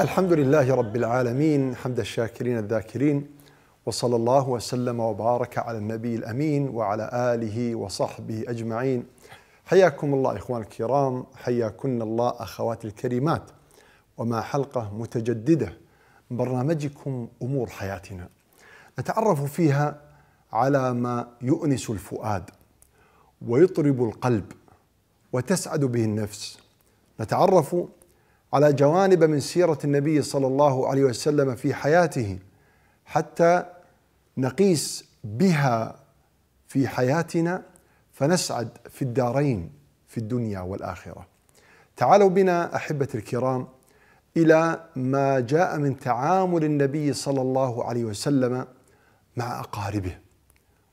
الحمد لله رب العالمين حمد الشاكرين الذاكرين وصلى الله وسلم وبارك على النبي الامين وعلى اله وصحبه اجمعين حياكم الله اخوان الكرام حياكن الله اخواتي الكريمات وما حلقه متجدده من برنامجكم امور حياتنا نتعرف فيها على ما يؤنس الفؤاد ويطرب القلب وتسعد به النفس نتعرف على جوانب من سيرة النبي صلى الله عليه وسلم في حياته حتى نقيس بها في حياتنا فنسعد في الدارين في الدنيا والآخرة تعالوا بنا أحبة الكرام إلى ما جاء من تعامل النبي صلى الله عليه وسلم مع أقاربه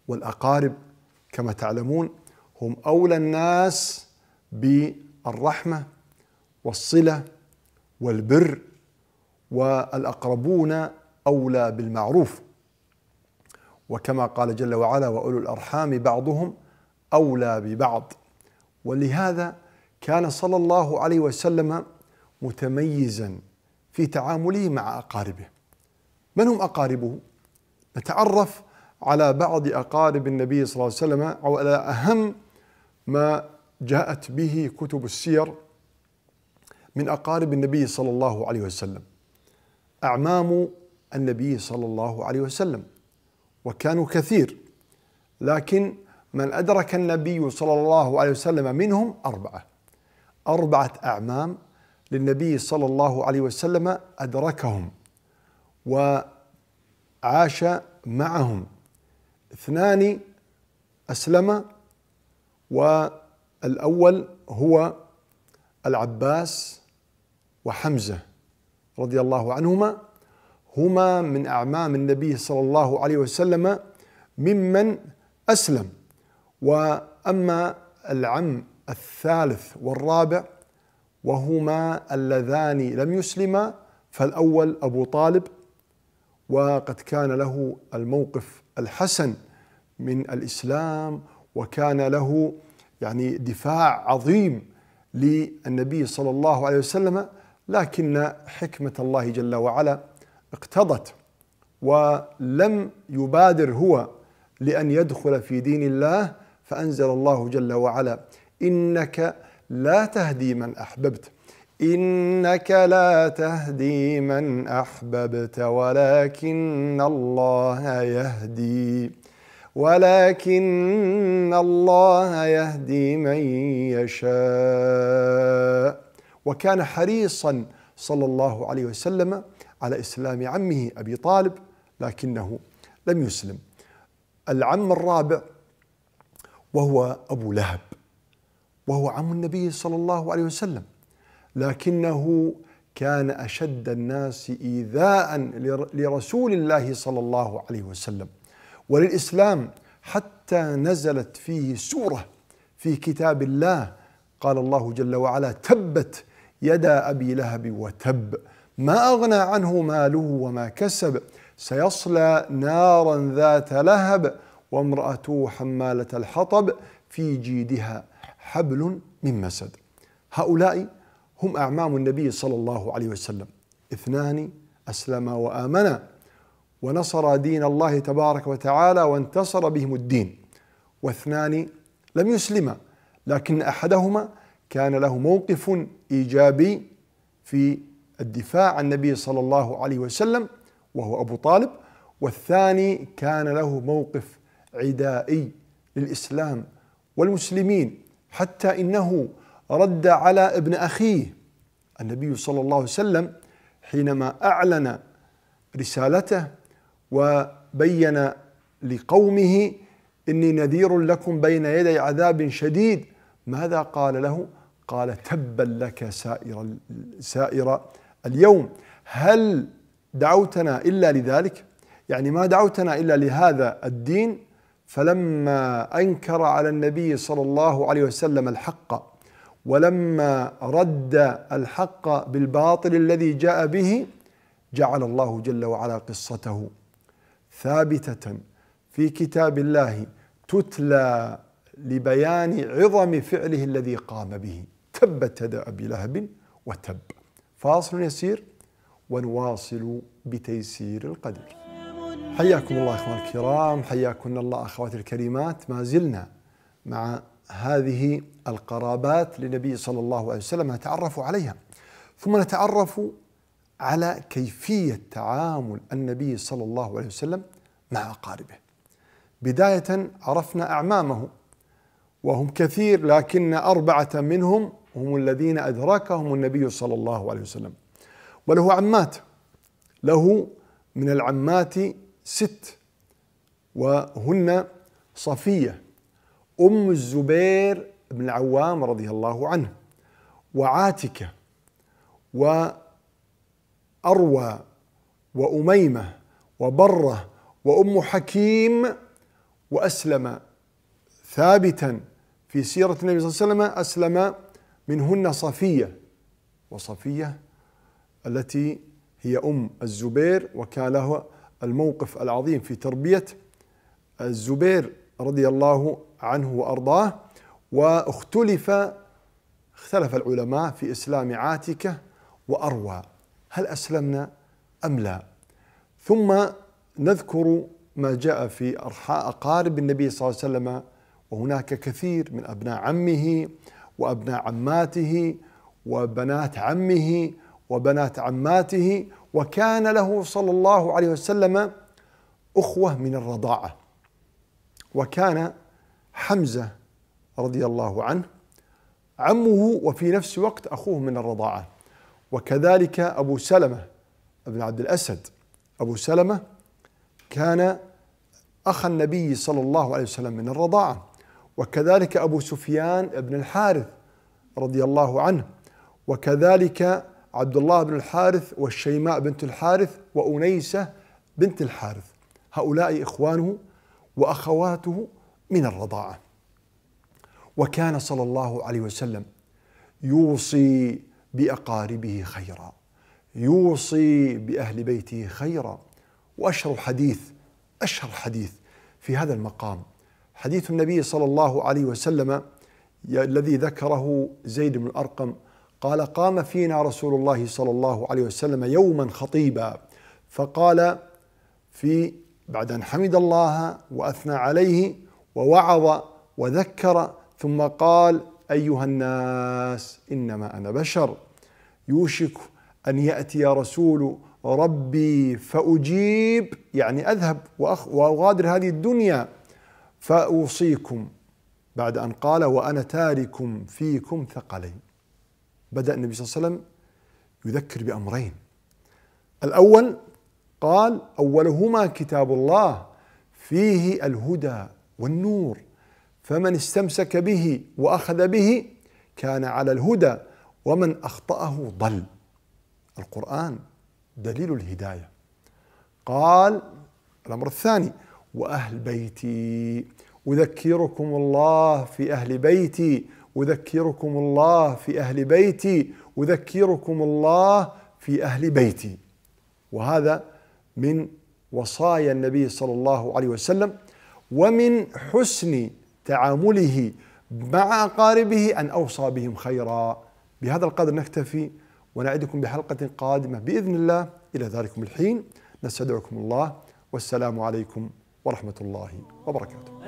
والأقارب كما تعلمون هم أولى الناس بالرحمة والصلة والبر والاقربون اولى بالمعروف وكما قال جل وعلا واولو الارحام بعضهم اولى ببعض ولهذا كان صلى الله عليه وسلم متميزا في تعامله مع اقاربه من هم اقاربه نتعرف على بعض اقارب النبي صلى الله عليه وسلم او على اهم ما جاءت به كتب السير من أقارب النبي صلى الله عليه وسلم أعمام النبي صلى الله عليه وسلم وكانوا كثير لكن من أدرك النبي صلى الله عليه وسلم منهم أربعة أربعة أعمام للنبي صلى الله عليه وسلم أدركهم وعاش معهم اثنان أسلم والأول هو العباس وحمزة رضي الله عنهما هما من أعمام النبي صلى الله عليه وسلم ممن أسلم وأما العم الثالث والرابع وهما اللذان لم يسلما فالأول أبو طالب وقد كان له الموقف الحسن من الإسلام وكان له يعني دفاع عظيم للنبي صلى الله عليه وسلم لكن حكمة الله جل وعلا اقتضت ولم يبادر هو لأن يدخل في دين الله فأنزل الله جل وعلا إنك لا تهدي من أحببت إنك لا تهدي من أحببت ولكن الله يهدي ولكن الله يهدي من يشاء وكان حريصا صلى الله عليه وسلم على اسلام عمه ابي طالب لكنه لم يسلم. العم الرابع وهو ابو لهب وهو عم النبي صلى الله عليه وسلم لكنه كان اشد الناس ايذاء لرسول الله صلى الله عليه وسلم وللاسلام حتى نزلت فيه سوره في كتاب الله قال الله جل وعلا تبت يدا أبي لهب وتب ما أغنى عنه ماله وما كسب سيصلى نارا ذات لهب وامرأته حمالة الحطب في جيدها حبل من مسد هؤلاء هم أعمام النبي صلى الله عليه وسلم اثنان أسلما وآمنا ونصر دين الله تبارك وتعالى وانتصر بهم الدين واثنان لم يسلما لكن أحدهما كان له موقف ايجابي في الدفاع عن النبي صلى الله عليه وسلم وهو ابو طالب والثاني كان له موقف عدائي للاسلام والمسلمين حتى انه رد على ابن اخيه النبي صلى الله عليه وسلم حينما اعلن رسالته وبين لقومه اني نذير لكم بين يدي عذاب شديد ماذا قال له؟ قال تبا لك سائر سائر اليوم هل دعوتنا الا لذلك؟ يعني ما دعوتنا الا لهذا الدين فلما انكر على النبي صلى الله عليه وسلم الحق ولما رد الحق بالباطل الذي جاء به جعل الله جل وعلا قصته ثابته في كتاب الله تتلى لبيان عظم فعله الذي قام به تبت يد أبي لهب وتب فاصل يسير ونواصل بتيسير القدر حياكم الله اخوان الكرام حياكم الله اخواتي الكريمات ما زلنا مع هذه القرابات للنبي صلى الله عليه وسلم نتعرف عليها ثم نتعرف على كيفيه تعامل النبي صلى الله عليه وسلم مع اقاربه بدايه عرفنا اعمامه وهم كثير لكن اربعه منهم هم الذين أدركهم النبي صلى الله عليه وسلم وله عمات له من العمات ست وهن صفية أم الزبير بن العوام رضي الله عنه وعاتكة وأروى وأميمة وبرة وأم حكيم وأسلم ثابتا في سيرة النبي صلى الله عليه وسلم أسلم منهن صفية وصفية التي هي أم الزبير وكان الموقف العظيم في تربية الزبير رضي الله عنه وأرضاه واختلف اختلف العلماء في إسلام عاتكة وأروى هل أسلمنا أم لا ثم نذكر ما جاء في أرحاء أقارب النبي صلى الله عليه وسلم وهناك كثير من أبناء عمه وأبناء عماته وبنات عمه وبنات عماته وكان له صلى الله عليه وسلم أخوة من الرضاعة وكان حمزة رضي الله عنه عمه وفي نفس الوقت أخوه من الرضاعة وكذلك أبو سلمة بن عبد الأسد أبو سلمة كان أخ النبي صلى الله عليه وسلم من الرضاعة وكذلك أبو سفيان بن الحارث رضي الله عنه وكذلك عبد الله بن الحارث والشيماء بنت الحارث وأنيسة بنت الحارث هؤلاء إخوانه وأخواته من الرضاعة وكان صلى الله عليه وسلم يوصي بأقاربه خيرا يوصي بأهل بيته خيرا وأشهر حديث أشهر حديث في هذا المقام حديث النبي صلى الله عليه وسلم الذي ذكره زيد بن الأرقم قال قام فينا رسول الله صلى الله عليه وسلم يوما خطيبا فقال في بعد أن حمد الله وأثنى عليه ووعظ وذكر ثم قال أيها الناس إنما أنا بشر يوشك أن يأتي رسول ربي فأجيب يعني أذهب وأغادر هذه الدنيا فأوصيكم بعد أن قال وأنا تارك فيكم ثقلين بدأ النبي صلى الله عليه وسلم يذكر بأمرين الأول قال أولهما كتاب الله فيه الهدى والنور فمن استمسك به وأخذ به كان على الهدى ومن أخطأه ضل القرآن دليل الهداية قال الأمر الثاني واهل بيتي اذكركم الله في اهل بيتي اذكركم الله في اهل بيتي اذكركم الله في اهل بيتي وهذا من وصايا النبي صلى الله عليه وسلم ومن حسن تعامله مع اقاربه ان اوصى بهم خيرا بهذا القدر نكتفي ونعدكم بحلقه قادمه باذن الله الى ذلكم الحين نستودعكم الله والسلام عليكم ورحمة الله وبركاته